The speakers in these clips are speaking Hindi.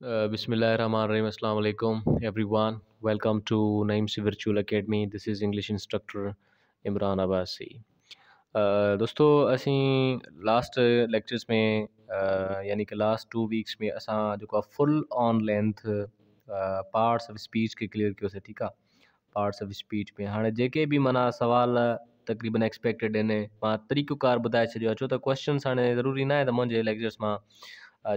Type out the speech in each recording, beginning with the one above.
Uh, Bismillahirrahmanirrahim. Every one welcome to Naeem's virtual academy this is English instructor Imran Abbasi दोस्तों असीं लास्ट लैक्चर्स में uh, यानी कि लास्ट टू वीक्स में असो full on length parts of speech के क्लियर किया ठीक है पार्ट्स ऑफ स्पीच में हाँ जे भी माना सवाल तक़रीबन एक्सपेक्टेड आहिनि तरीक़ोकार बुधा छोड़ो तो आहे छो क्वेश्चन हाँ ज़रूरी ना है तो मुझे लैक्चर्स में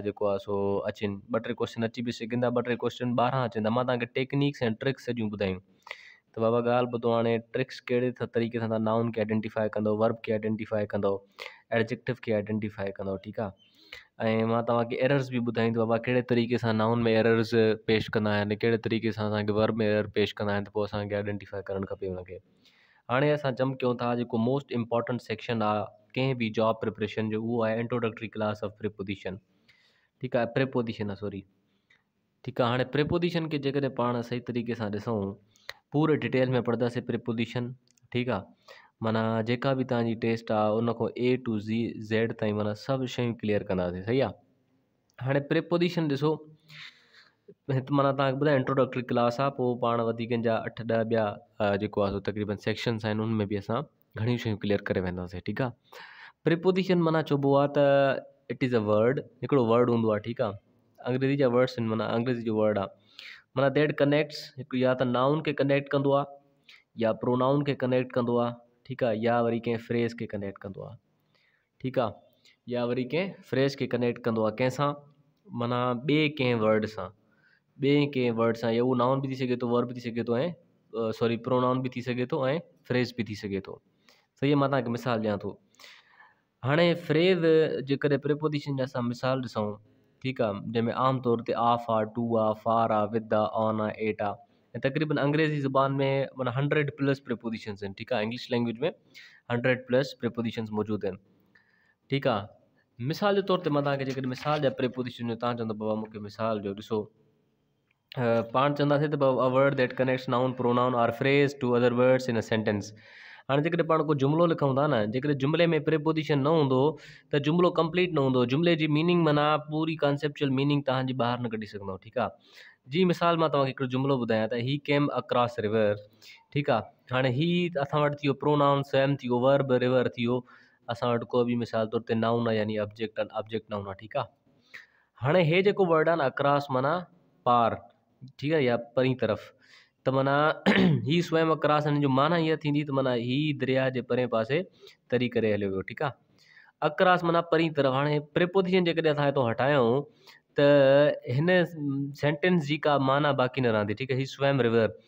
जो जेको आहे सो अचनि ॿ क्वेश्चन अची भी सघनि था क्वेश्चन बारह अचनि था तक टेक्निक्स ऐं ट्रिक्स सॼियूं ॿुधायूं तो बाबा ॻाल्हि ॿुधो हाणे ट्रिक्स कड़े तरीक़े से नाउन के आइडेंटिफाई कंदो वर्ब खे आइडेंटिफाए कंदो एडजेक्टिव खे आइडेंटिफाए कंदो ठीकु आहे ऐं मां तव्हांखे एरर्स बि ॿुधाईंदो बाबा कड़े तरीक़े से नाउन में एरर्स पेश कड़े तरीक़े से असांखे वर्ब में एरर पेश कंदा आहिनि त पोइ असांखे आइडेंटिफाए करणु जम कयूं मोस्ट इंपॉर्टेंट सेक्शन आहे कंहिं बि जॉब प्रिपरेशन जो उहो आहे इंट्रोडक्टरी क्लास ऑफ प्रिपोजिशन ठीकु आहे प्रिपोदीशन आहे सॉरी ठीकु आहे हाणे प्रिपोदीशन खे जेकॾहिं पाण सही तरीक़े सां ॾिसूं पूरे डिटेल में पढ़ंदासीं प्रिपोदीशन ठीकु आहे माना जेका बि तव्हांजी टेस्ट आहे उनखां ए टू ज़ी ज़ेड ताईं माना सभु शयूं क्लियर कंदासीं सही आहे हाणे प्रिपोदीशन ॾिसो हिते माना तव्हांखे ॿुधायो इंट्रोडक्टरी क्लास आहे पोइ पाण वधीक जा अठ ॾह ॿिया जेको आहे तक़रीबन सेक्शन्स आहिनि उनमें बि असां घणियूं शयूं क्लियर करे वेंदासीं ठीकु आहे प्रिपोदीशन माना चइबो आहे त इट इज़ तो तो, अ वर्ड एक वर्ड हों आहे ठीकु अंग्रेजी जा वर्ड्स आहिनि माना अंग्रेजी जो वर्ड आ माना दैट कनेक्ट्स हिकु या तो नाउन के कनेक्ट कंदो या प्रोनाउन के कनेक्ट कह ठीक है या वरी कें फ्रेज़ के कनेक्ट कह ठीक ठीकु या वरी कें फ्रेज़ के कनेक्ट कह कैसा कंहिंसां माना ॿिए कंहिं वर्ड से बे कें वर्ड से या उहो नाउन भी थे तो थो वर्ब बि थी सघे थो सॉरी प्रोनाउन भी थे तो थो फ्रेज़ भी थे तो सही आहे मां तव्हांखे मिसाल ॾियां तो हाँ फ्रेज़ जेकॾहिं प्रिपोज़िशन जा असां मिसाल ॾिसूं ठीकु आहे जंहिंमें आमतौर ते आ टू आ फार आ विद आ ऑन आ एट आहे तक़रीबन अंग्रेज़ी ज़बान में माना हंड्रेड प्लस प्रिपोज़िशन्स आहिनि ठीकु इंग्लिश लैंग्वेज में हंड्रेड प्लस प्रिपोज़िशन्स मौजूदु आहिनि ठीकु आहे मिसाल के तौर पर मां तव्हांखे मिसाल जा प्रिपोज़िशन जो मुझे मिसाल जो ॾिसो पाण चवंदासीं त बाबा a word that connects noun pronoun or phrase to other words in a sentence हाणे जेकॾहिं पाण को जुमिलो लिखूं था न जेकॾहिं जुमिले में प्रिपोज़िशन न हूंदो त जुमिलो कंप्लीट न हूंदो जुमिले जी मीनिंग माना पूरी कॉन्सेप्चुअल मीनिंग तव्हांजी ॿाहिरि न कढी सघंदो ठीकु आहे जी मिसाल मां तव्हांखे हिकिड़ो जुमिलो ॿुधायां त ही केम अक्रॉस रिवर ठीकु आहे हाणे ही असां वटि थी वियो प्रोनाउन नाउन सेम थी वियो वर्ब रिवर थी वियो असां वटि को बि मिसाल तौर ते नाउन आहे यानी ऑब्जेक्ट ऑब्जेक्ट नाउन आहे ठीकु आहे हाणे हे जेको वर्ड आहे न अक्रॉस माना पार ठीकु आहे या परीं तरफ़ त माना हीअ स्वयं अक्रास हिन जो माना हीअ थींदी त माना हीअ दरिया जे परे पासे तरी करे हलियो वियो ठीकु आहे अक्रास माना परीं तरफ़ हाणे प्रिपोज़िशन जेकॾहिं असां हितां हटायूं त हिन सेंटेंस जी का माना बाक़ी न रहंदी ठीकु आहे हीउ स्वयं रिवर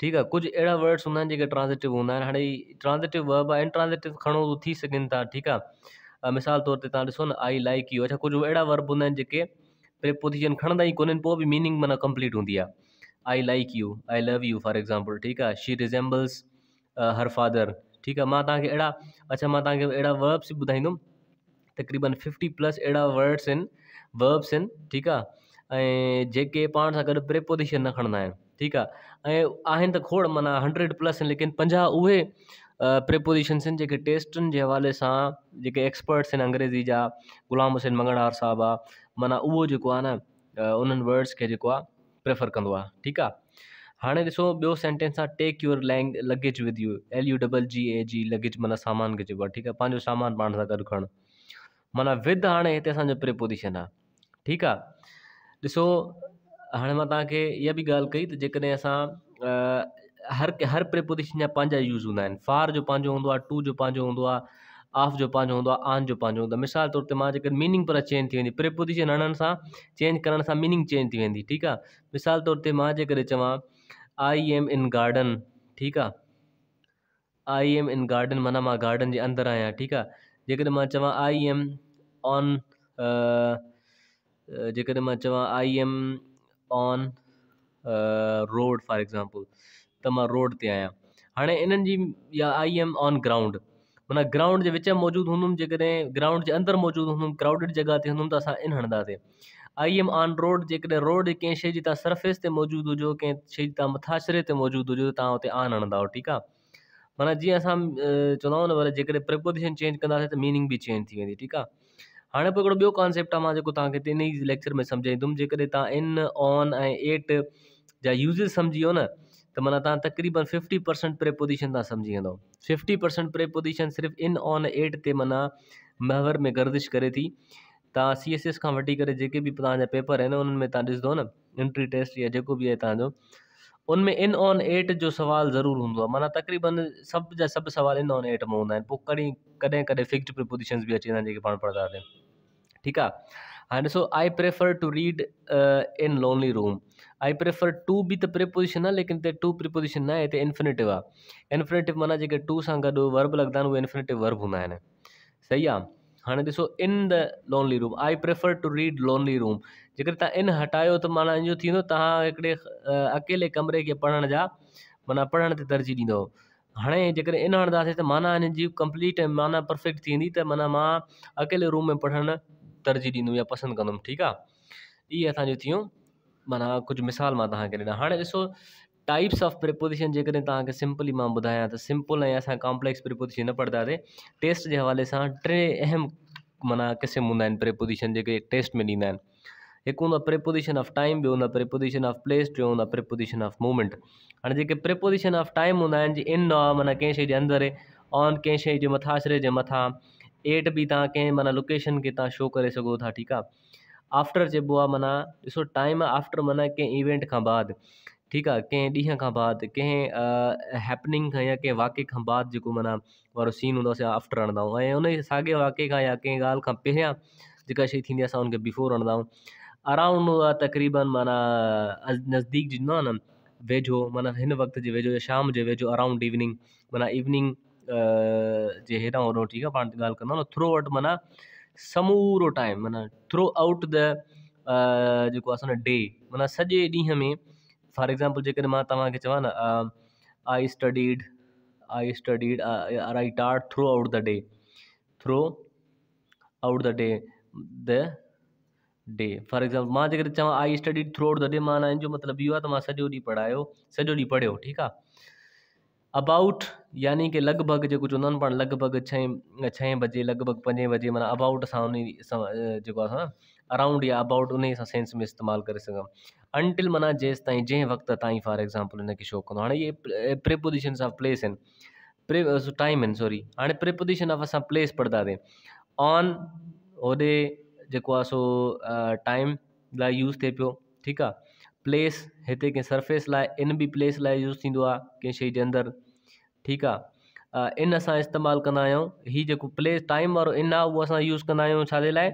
ठीकु आहे कुझु अहिड़ा वर्ड्स हूंदा आहिनि जेके ट्रांज़िटिव हूंदा आहिनि हाणे ही ट्रांज़िटिव वर्ब आहिनि ट्रांज़िटिव खणो थी सघनि था ठीकु आहे मिसाल तौर ते तव्हां ॾिसो न आई लाइक यू अच्छा कुझु अहिड़ा वर्ब हूंदा आहिनि जेके प्रिपोज़िशन खणंदा ई कोन आहिनि पोइ बि मीनिंग माना कंप्लीट हूंदी आहे I like you I love you for example ठीक आहे शी रिज़ेंबल्स हर फादर ठीक आहे मां तव्हांखे अहिड़ा अच्छा मां तव्हांखे अहिड़ा वर्ब्स ॿुधाईंदुमि तक़रीबन फिफ्टी प्लस अहिड़ा वर्ड्स आहिनि वर्ब्स आहिनि ठीकु आहे ऐं जेके पाण सां गॾु प्रेपोजिशन न खणंदा आहिनि ठीकु आहे ऐं आहिनि त खोड़ माना हंड्रेड प्लस आहिनि लेकिन पंजाह उहे प्रेपोजिशन्स uh, आहिनि जेके टेस्टनि जे हवाले सां जेके एक्सपर्ट्स आहिनि अंग्रेज़ी जा ग़ुलाम हुसैन मंगणार साहब आ माना उहो जेको आहे न uh, उन्हनि वर्ड्स के जेको आहे प्रेफर कंदो आहे ठीकु आहे हाणे ॾिसो ॿियो सेंटेंस आहे take your luggage with you L U double G A G luggage माना सामान खे चइबो आहे ठीकु आहे पंहिंजो सामान पाण सां गॾु खण माना विद हाणे हिते असांजो प्रिपोज़िशन आहे ठीकु आहे ॾिसो हाणे मां तव्हांखे इहा बि ॻाल्हि कई त जेकॾहिं असां हर हर प्रिपोज़िशन जा पंहिंजा यूज़ हूंदा आहिनि फार जो पंहिंजो हूंदो आहे टू जो पंहिंजो हूंदो आहे ऑफ जो पंहिंजो हूंदो आहे ऑन जो पंहिंजो हूंदो आहे मिसाल तौर ते मां जेकर मीनिंग पर चेंज थी वेंदी प्रिपोजिशन हणण सां चेंज करण सां मीनिंग चेंज थी वेंदी ठीकु आहे मिसाल तौर ते मां जेकॾहिं चवां आई एम इन गार्डन ठीकु आहे आई एम इन गार्डन माना मां गार्डन जे अंदरि आहियां ठीकु आहे जेकॾहिं मां चवां आई एम ऑन जेकॾहिं मां चवां I am on road for example त मां रोड ते आहियां हाणे इन्हनि जी या आई एम ऑन ग्राउंड माना ग्राउंड के विच में मौजूदु हूंदुमि जेकॾहिं ग्राउंड जे अंदरि मौजूदु हूंदुमि क्राउडिड जॻह ते हूंदुमि त असां इन हणंदासीं आई एम ऑन रोड जेकॾहिं रोड कंहिं शइ जी सरफेस से मौजूद हो कें शे जी तव्हां मथाछरे ते मौजूदु हुजो त आन हणंद ठीकु आहे माना जीअं असां चवंदा आहियूं न भले प्रिपोज़िशन चेंज कंदासीं त मीनिंग भी चेंज थी वेंदी ठीक आहे हाणे पोइ हिकिड़ो कॉन्सेप्ट आहे मां इन ही लैक्चर में समझाइंदुम जेकॾहिं तव्हां इन ऑन एट जा यूज़िस समझी हो न तो माना तव्हां तक़रीबन फिफ्टी परसेंट प्रेपोज़िशन तव्हां सम्झी फिफ्टी परसेंट प्रेपोज़िशन सिर्फ़ इन ऑन एट ते माना महवर में गर्दिश करे थी तव्हां सी एस एस खां वठी करे जेके पेपर आहिनि उन्हनि में न एंट्री टेस्ट या जो भी है तव्हांजो उनमें इन ऑन एट जो सवाल जरूर हों आहे माना तक़रीबन सभु जा सभु सुवाल इन ऑन एट में हूँ आहिनि कदें कॾहिं कॾहिं कॾहिं फिक्स्ड प्रिपोज़िशन्स बि अची वेंदा आहिनि हाणे ॾिसो I prefer to read a in lonely room I prefer to be त प्रिपोज़िशन आहे लेकिन हिते टू प्रिपोज़िशन न आहे हिते इनफिनेटिव आहे इनफिनेटिव माना जेके टू सां गॾु वर्ब लॻंदा आहिनि उहे इनफिनेटिव वर्ब हूंदा आहिनि सही आहे हाणे ॾिसो in the lonely room I prefer to read lonely room जेकर तव्हां इन हटायो त माना इहो थींदो तव्हां हिकिड़े अकेले कमरे खे पढ़ण जा माना पढ़ण ते तरजीह हाणे जेकॾहिं इन हणंदासीं त माना हिननि जी कंप्लीट माना परफेक्ट थींदी त माना मां अकेले रूम में पढ़णु तरजीह ॾींदुमि या पसंदि कंदुमि ठीकु आहे इहे असांजी थियूं माना कुझु मिसाल मां तव्हांखे ॾिना हाणे ॾिसो टाइप्स ऑफ प्रिपोज़िशन जेकॾहिं तव्हांखे सिंपली मां ॿुधायां त सिंपल ऐं असां कॉम्प्लेक्स प्रिपोज़िशन न पढ़ंदासीं टेस्ट जे हवाले सां टे अहम माना क़िस्म हूंदा आहिनि प्रिपोज़िशन जेके टेस्ट में ॾींदा आहिनि हिकु हूंदो आहे प्रिपोज़िशन ऑफ टाइम ॿियो हूंदो आहे प्रिपोज़िशन ऑफ प्लेस जो हूंदो आहे प्रिपोज़िशन ऑफ मूवमेंट हाणे जेके प्रिपोज़िशन ऑफ टाइम हूंदा आहिनि जीअं इन आहे माना कंहिं शइ जे अंदरि ऑन कंहिं शइ जे मथां मथाशिरे जे मथां एट बि कें माना लोकेशन के तव्हां शो कर सो था ठीक है आफ्टर चइबो आ माना ॾिसो टाइम आफ्टर माना कें इवेंट के बाद ठीक है कें ॾींहं खां बाद कें हैपनिंग का या कें वाके के बाद जो माना वो सीन हों आफ्टर हणंदा आहियूं सागे हुन जे वाके या कें गाल खां जी शी थी अस उनके बिफोर हणंदा अराउंड तक़रीबन माना नज़दीक जो आहे न वेझो माना वक़्त के वेझो या शाम के वेझो अराउंड इवनिंग माना इवनिंग जे और ठीक है पान की ॻाल्हि कंदो थ्रू आउट माना समूरो टाइम माना थ्रू आउट द जो आहे डे माना सजे ॾींहं में फॉर एग्ज़ाम्पल जो मां तव्हांखे I studied I studied I art throughout the day throughout the day the day for example मां जेकॾहिं चवां I studied throughout the day माना इन मतलब यो इहो आहे त मां सॼो ॾींहुं पढ़ायो सॼो ॾींहुं अबाउट यानी कि लगभग जो चवंदा पा लगभग छह छह बजे लगभग पजे बजे माना अबाउट असां अराउंड या अबाउट उन से सेंस में इस्तेमाल कर सघूं माना जैस तीन जै वक्त तीन फॉर एग्ज़ाम्पल हिनखे शो कह हाँ ये प्रिपोजिशन ऑफ प्लेस टाइम आहिनि सॉरी हाँ प्रिपोज़िशन ऑफ अस प्लेस पढ़ता ऑन ओदे जो सो टाइम ला यूज़ थे पो ठीक प्लेस इतने कें सर्फेस ला इन भी प्लेस ला यूज़ थी कें कंहिं ठीकु आहे इन असां इस्तेमालु कंदा आहियूं हीउ जेको प्लेस टाइम वारो इन आहे उहो असां यूज़ कंदा आहियूं छाजे लाइ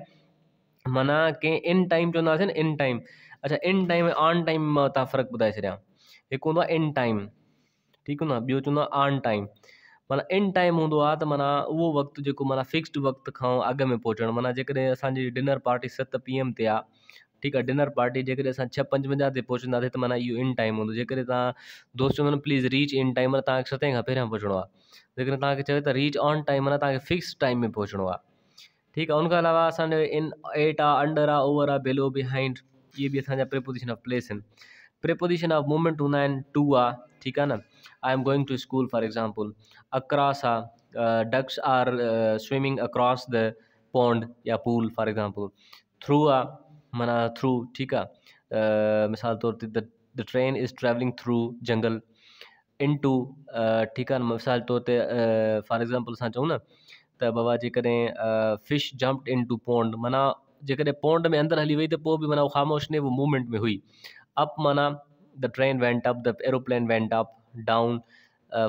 माना कंहिं इन टाइम चवंदासीं न इन टाइम अच्छा इन टाइम ऐं ऑन टाइम मां तव्हां फ़र्क़ु ॿुधाए छॾियां हिकु हूंदो आहे इन टाइम ठीकु हूंदो आहे ॿियो चवंदो आहे ऑन टाइम माना इन टाइम हूंदो आहे त माना उहो वक़्तु जेको माना फिक्स्ड वक़्त खां अॻु में पहुचणु माना जेकॾहिं असांजी डिनर पार्टी सत पी एम ते आहे ठीक है डिनर पार्टी जो छह पंजवंजाह ते तो त माना इन टाइम होंगे जैसे दोस्तों दोस्त प्लीज़ रीच इन टाइम मैं तक सतें का पैर पहुचणो आहे तक चवे रीच ऑन टाइम माना तक फिक्स टाइम में पहुचणो ठीक है आहे अलावा अस इन एट आ अंडर आ ओवर आ बिलो बिहाइंड ये भी असांजा preposition of place preposition of movement हूँ टू आ ठीक है न I am going to school for example across आ ducks are swimming across the pond या पूल फॉर एग्ज़ाम्पल थ्रू आ मना थ्रू ठीक है मिसाल तौर पर the train is travelling through jungle into ठीक है मिसाल तौर पर फॉर एग्ज़ाम्पल अस चूँ ना तो बबा जेकॾहिं fish jump into pond माना जैसे पौंड में अंदर हली वही तो भी बि माना ख़ामोश ने वो मूवमेंट में हुई अप माना the train went up the aeroplane went up down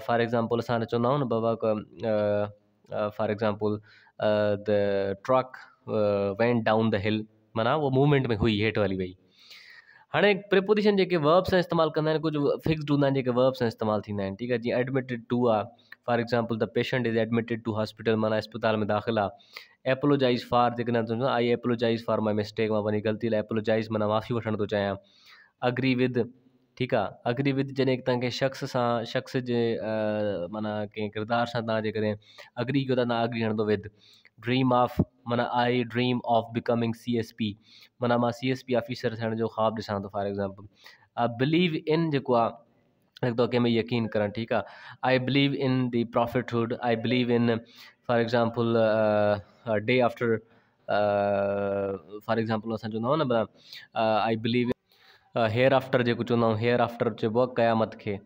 for example अस चव आहियूं न for example the truck went down the hill माना वो मूवमेंट में हुई हेठि वाली वई हाणे प्रिपोजिशन जेके वर्ब्स सां इस्तेमालु कंदा आहिनि कुझु फिक्स्ड हूंदा आहिनि जेके वर्ब्स सां इस्तेमालु थींदा आहिनि ठीकु आहे जीअं एडमिटेड टू आहे for example the patient is admitted to hospital माना अस्पताल में दाख़िल आहे एपोलोजाइज़ फार जेके न चवंदो I apologise for my mistake मां पंहिंजी ग़लती लाइ एपोलोजाइज़ माना माफ़ी वठण थो चाहियां अग्री विद ठीकु आहे अग्री विद जॾहिं तव्हांखे शख़्स सां शख़्स जे माना कंहिं किरदार सां तव्हां जेकॾहिं अग्री कयो था तव्हां अग्री हणंदो विद ड्रीम ऑफ माना I dream of becoming C S P माना मां सी एस पी ऑफिसर थे जो दिशा तो फॉर एग्ज़ाम्पल बिलीव इन जो आहे हिकु में यकीन कर ठीक है I believe in the prophethood I believe in for example day after for example अस चुनाव ना आई बिलीव हेयर आफ्टर जो चुनाव हेयर आफ्टर चइबो आहे क़यामत के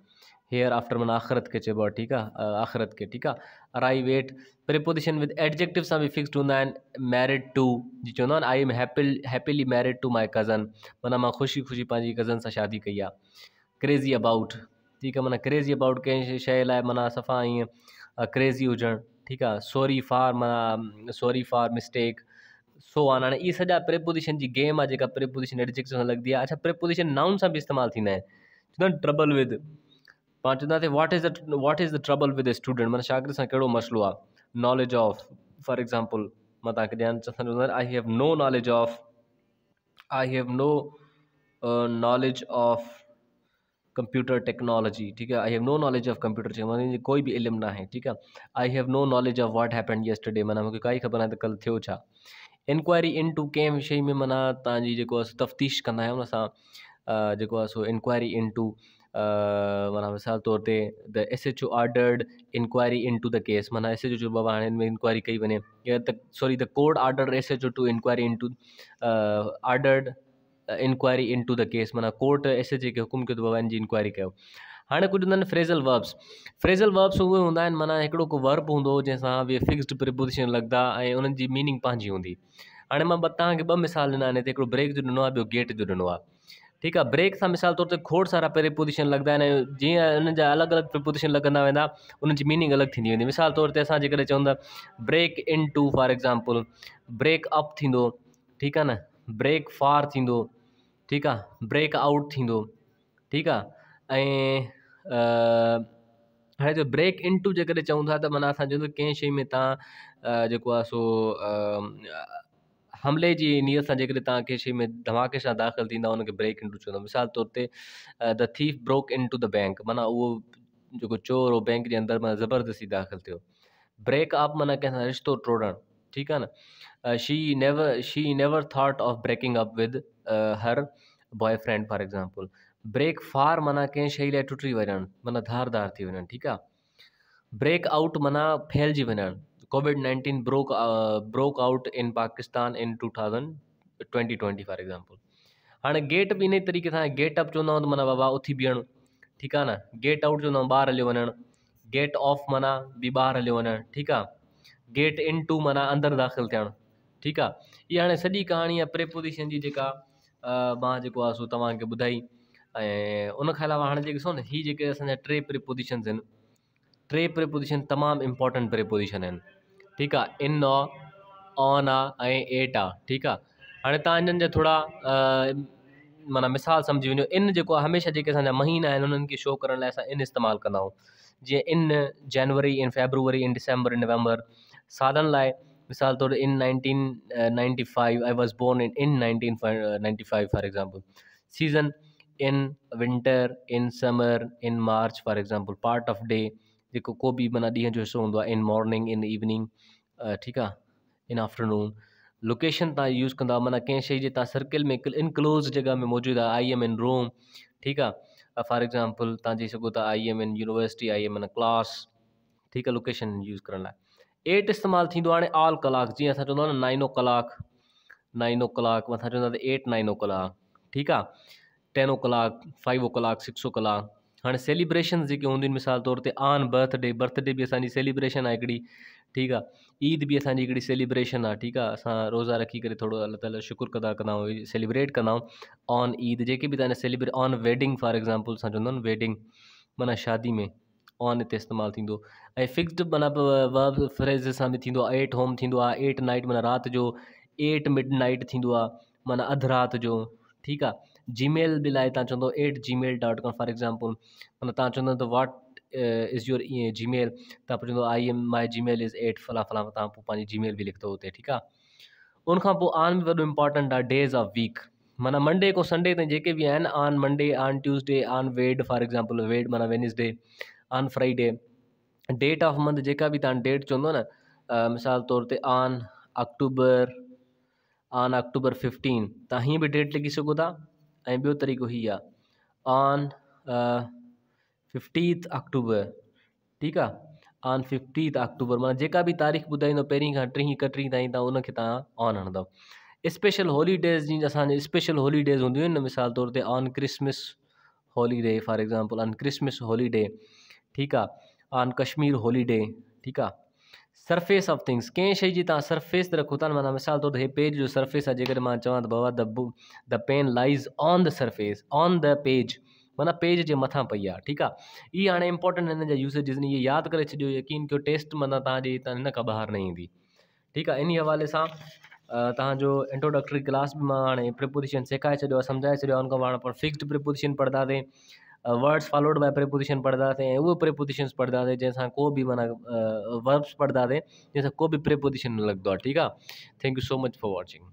हेयर आफ्टर मन आखरत के चब ठीक है आखरत के ठीक है arrive at preposition with adjectives भी फिक्स्ड हूँ मैरिड टू जी चवन I am happily married to my cousin माना मैं ख़ुशी ख़ुशी पाँच कज़न से शादी कई क्रेज़ी अबाउट ठीक है माना क्रेज़ी अबाउट कें शा सफ़ा ही क्रेज़ी हुजणु ठीक है सॉरी फार माना सॉरी फॉर मिस्टेक सो आन हाँ ये सजा प्रिपोजिशन की गेम आहे जेका प्रिपोजिशन एडजेक्टिव लगती है अच्छा प्रिपोजिशन नाउन से भी इस्तेमाल थी आहिनि ट्रबल विद पांचों थे what is the is the trouble with student मैं शागिर से कड़ो मसलो आ नॉलेज ऑफ फॉर एग्ज़ाम्पल मैं तव्हांखे I have no knowledge of I have no knowledge of computer technology ठीक है I have no knowledge of computer technology कोई भी इलम ना है ठीक है I have no knowledge of what happen yesterday माना मुझे कई ख़बर है तो कल त कल्ह इंक्वायरी इन टू कें विषय में माना तीन जो तफ़्तीश कंदा सो इंक्वायरी इन टू माना मिसाल तौर ते the S H O ordered inquiry into the case माना एस एच ओ जो बाबा हाणे हिन में इंक्वायरी कई वञे या त sorry the court order S H O to inquiry into ordered inquiry into the case माना कोर्ट एस एच खे हुकुम कयो थो बाबा हिन जी इंक्वायरी कयो हाणे कुझु हूंदा आहिनि फ्रेज़ल वर्ब्स फ्रेज़ल वर्ब्स उहे हूंदा आहिनि माना हिकिड़ो को वर्ब हूंदो जंहिंसां उहे फिक्स्ड प्रिपोज़िशन लॻंदा ऐं उन्हनि जी मीनिंग पंहिंजी हूंदी हाणे मां तव्हांखे ॿ मिसाल ॾिना आहिनि हिते हिकिड़ो ब्रेक जो ॾिनो आहे ॿियो गेट जो ॾिनो आहे ठीकु आहे ब्रेक सां मिसाल तौर ते खोड़ सारा प्रिपोज़िशन लॻंदा आहिनि जीअं उन्हनि जा अलॻि अलॻि प्रिपोज़ीशन लॻंदा वेंदा उनजी मीनिंग अलॻि थींदी वेंदी मिसाल तौर ते असां जेकॾहिं चवंदा break into for example break up थींदो ठीकु आहे न ब्रेक फार थींदो ठीकु आहे ब्रेक आउट थींदो ठीकु आहे ऐं हाणे जो ब्रेक इन टू जेकॾहिं चऊं था त माना असां चवंदा कंहिं शइ में तव्हां जेको आहे सो हमले की नीयत से जेकॾहिं तव्हां में धमाके से दाख़िल थींदा ब्रेक इन टू मिसाल तौर पर the thief broke into the bank माना वो जो चोर हो बैंक के अंदर माना ज़बरदस्ती दाख़िल थियो ब्रेक अप माना कंहिं रिश्तों टोड़न ठीक है आहे न she never she never thought of breaking up with her boyfriend for example break फार माना कें शुटी वन टुटी माना धार धार थी वन ठीक है ब्रेक आउट माना फैलिजी वञणु Covid 19 broke broke out in Pakistan in two thousand twenty twenty for example हाणे गेट बि इन तरीक़े सां गेट अप चवंदा त माना बाबा उथी बीहणु ठीकु आहे न गेट आउट चवंदा आहियूं ॿाहिरि हलियो वञणु गेट ऑफ माना बि ॿाहिरि हलियो वञणु ठीकु आहे गेट इन टू माना अंदरि दाख़िलु थियणु ठीकु आहे इहा हाणे सॼी कहाणी आहे प्रेपोज़िशन जी जेका मां जेको आहे सो तव्हांखे ॿुधाई ऐं उनखां अलावा हाणे जेके ॾिसो न हीअ टे टे प्रेपोज़िशन तमामु प्रेपोज़िशन ठीक है in on art uh eight है हाँ तुम इन थोड़ा माना मिसाल समझी वो इन जो हमेशा हमेशह असा महीना आहिनि शो कर इन इस्तेमाल कंदा जी इन जनवरी इन फेबरवरी इन डिसम्बर इन नवंबर सालन लाइ मिसाल तौर in nineteen ninety five I was born in in nineteen ninety five for example season in winter in summer in March for example part of day जो को भी माना ॾींहं जो हिस्सों होंगे इन मॉर्निंग इन इवनिंग ठीक है इन आफ्टरनून लोकेशन तव्हां यूज़ कह माना कें शइ में इनक्लोज़ जगह में मौजूद है आई एम इन रोम ठीक है फॉर एग्ज़ाम्पल तुम चई so I am in university I am in class ठीक है लोकेशन यूज़ कर एट इस्तेमाल हाँ ऑल कलाक जी अस चवंदा नाइन ओ कलाक नाइन ओ क्लाक मत चवंदासीं एट नाइन ओ क्लाक ठीक ten o'clock five o'clock six ओ कलाक हाणे सेलिब्रेशन्स जेके हूंदियूं आहिनि मिसाल तौर ते आन बर्थडे बर्थडे बि असांजी सेलिब्रेशन आहे हिकिड़ी ठीकु आहे ईद बि असांजी हिकिड़ी सेलिब्रेशन आहे ठीकु आहे असां रोज़ा रखी करे थोरो अला ताल शुक्रका कंदा आहियूं सेलिब्रेट कंदा आहियूं ऑन ईद जेके बि तव्हांजा celebrate on wedding for example असां चवंदा आहिनि माना शादी में ऑन हिते इस्तेमालु थींदो ऐं फिक्स माना फ्रेज़ सां बि थींदो आहे एट होम थींदो आहे एट नाइट माना राति जो एट मिड नाइट थींदो आहे माना अधु जो ठीक है जीमेल भी लाए तुम चवंदो at Gmail dot com for example मत तुम चवंदो त what is your G mail पोइ I am my Gmail is at फला फला तुम पोइ पंहिंजी जीमेल बि लिखंदो हुते ठीकु आहे उनखां आन भी वो इंपॉर्टेंट आ डेज़ ऑफ वीक माना मंडे को संडे तक भी आन आन मंडे आन ट्यूसडे आन वेड फॉर एग्ज़ाम्पल वेड माना वेनसडे आन फ्राइडे डेट ऑफ मंथ जेका भी तेट डेट चवंदो मिसाल तौर पर आन अक्टूबर ऑन अक्टूबर फिफ्टीन तव्हां हीअं बि डेट लिखी सघो था ऐं ॿियो तरीक़ो इहा आहे ऑन अ फिफ्टीन अक्टूबर ठीकु आहे ऑन फिफ्टीथ अक्टूबर माना जेका बि तारीख़ ॿुधाईंदो पहिरीं खां टीं कटीह ताईं तव्हां उनखे तव्हां ऑन हणंदव स्पेशल होलीडेज़ जीअं असांजो स्पेशल होलीडेज़ हूंदियूं आहिनि मिसाल तौर ते on Christmas holiday for example on Christmas holiday ठीकु आहे ऑन कश्मीर ठीकु आहे सरफेस ऑफ थिंग्स कें शइ जी रखो था माना मिसाल तौर ते हे पेज जो सर्फेस है जो मां चवां त बाबा the the pen lies on the surface on the page माना पेज के मथा पई आहे ये हाँ इहे हाणे इंपॉर्टेंट इन जा यूसेजिस आहिनि इहे यादि यकीन कर टेस्ट माना तीन का बहार खां ॿाहिरि ठीक है इन हवाले से तव्हांजो इंट्रोडक्टरी क्लास भी हाँ प्रिपोजिशन सिखा छॾियो समझा सम्झाए छॾियो आहे फिक्स्ड प्रिपोजिशन पढ़ंदासीं वर्ड्स फॉलोड बाय प्रेपोजिशन पढ़ा थे वो प्रेपोजिशंस पढ़ थे जैसा को भी माना वर्ब्स पढ़ थे जैसा को भी प्रेपोजिशन लग दो ठीक है thank you so much for watching